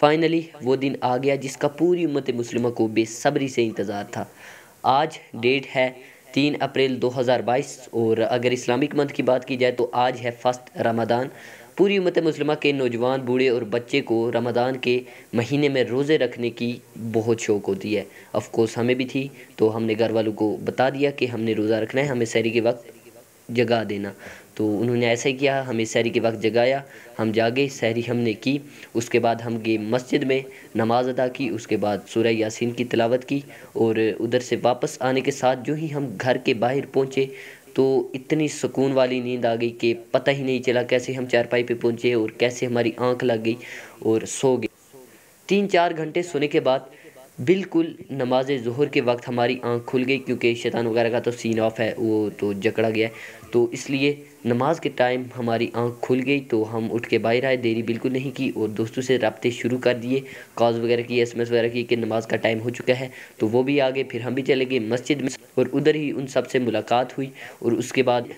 finally वो दिन आ गया जिसका पूरी उम्मत मुस्लिमों को बेसब्री से इंतज़ार था आज डेट है तीन अप्रैल 2022 और अगर इस्लामिक मंथ की बात की जाए तो आज है फर्स्ट रमदान पूरी उम्मत मुस्लिम के नौजवान बूढ़े और बच्चे को रमदान के महीने में रोज़े रखने की बहुत शौक़ होती है ऑफ़ कोर्स हमें भी थी तो हमने घर वालों को बता दिया कि हमने रोज़ा रखना है हमें शहरी के वक्त जगा देना तो उन्होंने ऐसा ही किया हमें सहरी के वक्त जगाया हम जागे सहरी हमने की उसके बाद हम गए मस्जिद में नमाज़ अदा की उसके बाद सूर्य यासीन की तलावत की और उधर से वापस आने के साथ जो ही हम घर के बाहर पहुँचे तो इतनी सुकून वाली नींद आ गई कि पता ही नहीं चला कैसे हम चारपाई पे पहुँचे और कैसे हमारी आँख लग गई और सो गए तीन चार घंटे सोने के बाद बिल्कुल नमाज ज़हर के वक्त हमारी आँख खुल गई क्योंकि शैतान वगैरह का तो सीन ऑफ है वो तो जकड़ा गया है तो इसलिए नमाज के टाइम हमारी आँख खुल गई तो हम उठ के बाहर आए देरी बिल्कुल नहीं की और दोस्तों से रबते शुरू कर दिए कॉल वगैरह की एस वगैरह की कि नमाज का टाइम हो चुका है तो वो भी आ गए फिर हम भी चले गए मस्जिद में और उधर ही उन सब से मुलाकात हुई और उसके बाद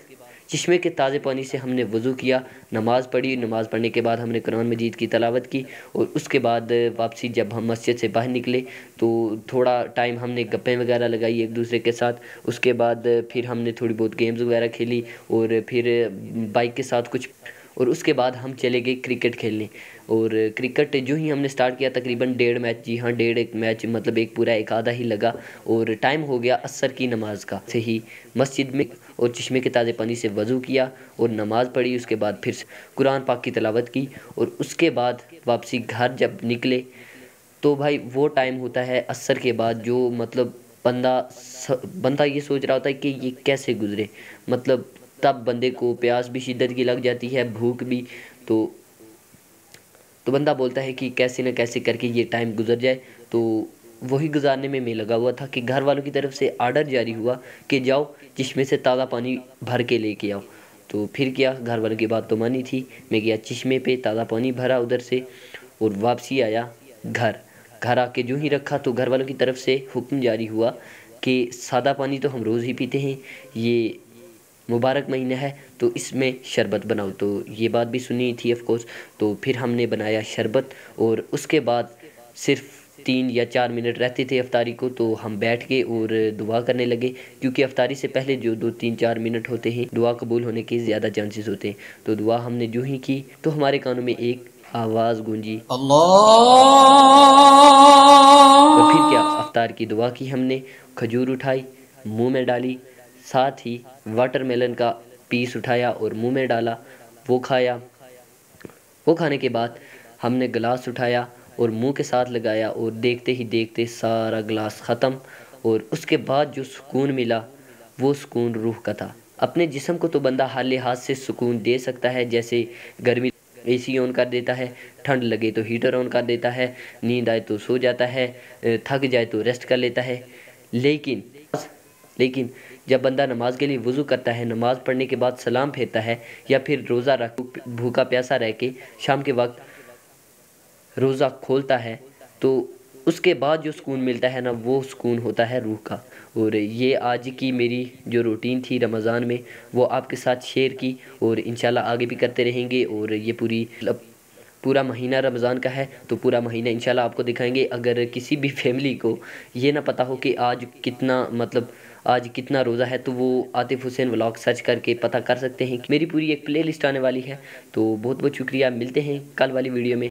चश्मे के ताज़े पानी से हमने वज़ू किया नमाज़ पढ़ी नमाज़ पढ़ने के बाद हमने कुरान मजीद की तलावत की और उसके बाद वापसी जब हम मस्जिद से बाहर निकले तो थोड़ा टाइम हमने गप्पें वगैरह लगाई एक दूसरे के साथ उसके बाद फिर हमने थोड़ी बहुत गेम्स वगैरह खेली और फिर बाइक के साथ कुछ और उसके बाद हम चले गए क्रिकेट खेलने और क्रिकेट जो ही हमने स्टार्ट किया तकरीबन डेढ़ मैच जी हाँ डेढ़ एक मैच मतलब एक पूरा एक आधा ही लगा और टाइम हो गया असर की नमाज का से ही मस्जिद में और चश्मे के ताज़े पानी से वज़ू किया और नमाज़ पढ़ी उसके बाद फिर कुरान पाक की तलावत की और उसके बाद वापसी घर जब निकले तो भाई वो टाइम होता है असर के बाद जो मतलब बंदा बंदा ये सोच रहा होता है कि ये कैसे गुजरे मतलब तब बंदे को प्यास भी शिद्दत की लग जाती है भूख भी तो तो बंदा बोलता है कि कैसे ना कैसे करके ये टाइम गुजर जाए तो वही गुजारने में मैं लगा हुआ था कि घर वालों की तरफ से आर्डर जारी हुआ कि जाओ चश्मे से ताज़ा पानी भर के लेके आओ तो फिर क्या घर वालों की बात तो मानी थी मैं गया चश्मे पे ताज़ा पानी भरा उधर से और वापसी आया घर घर आके जो ही रखा तो घर वालों की तरफ से हुक्म जारी हुआ कि सादा पानी तो हम रोज़ ही पीते हैं ये मुबारक महीना है तो इसमें शरबत बनाओ तो ये बात भी सुनी थी ऑफ़ कोर्स तो फिर हमने बनाया शरबत और उसके बाद सिर्फ़ तीन या चार मिनट रहते थे अफ्तारी को तो हम बैठ गए और दुआ करने लगे क्योंकि अफ्तारी से पहले जो दो तीन चार मिनट होते हैं दुआ कबूल होने के ज़्यादा चांसेस होते हैं तो दुआ हमने जो ही की तो हमारे कानों में एक आवाज गूंजी तो फिर क्या अफ्तार की दुआ की हमने खजूर उठाई मुंह में डाली साथ ही मेलन का पीस उठाया और मुंह में डाला वो खाया वो खाने के बाद हमने गिलास उठाया और मुंह के साथ लगाया और देखते ही देखते सारा गिलास ख़त्म और उसके बाद जो सुकून मिला वो सुकून रूह का था अपने जिसम को तो बंदा हर लिहाज से सुकून दे सकता है जैसे गर्मी ए सी ऑन कर देता है ठंड लगे तो हीटर ऑन कर देता है नींद आए तो सो जाता है थक जाए तो रेस्ट कर लेता है लेकिन लेकिन जब बंदा नमाज के लिए वज़ू करता है नमाज पढ़ने के बाद सलाम फेरता है या फिर रोज़ा रख भूखा प्यासा रह के शाम के वक्त रोज़ा खोलता है तो उसके बाद जो सुकून मिलता है ना वो सुकून होता है रूह का और ये आज की मेरी जो रूटीन थी रमज़ान में वो आपके साथ शेयर की और इन आगे भी करते रहेंगे और ये पूरी मतलब पूरा महीना रमज़ान का है तो पूरा महीना इंशाल्लाह आपको दिखाएंगे अगर किसी भी फैमिली को ये ना पता हो कि आज कितना मतलब आज कितना रोज़ा है तो वो आतिफ़ हुसैन व्लॉग सर्च करके पता कर सकते हैं मेरी पूरी एक प्लेलिस्ट आने वाली है तो बहुत बहुत शुक्रिया मिलते हैं कल वाली वीडियो में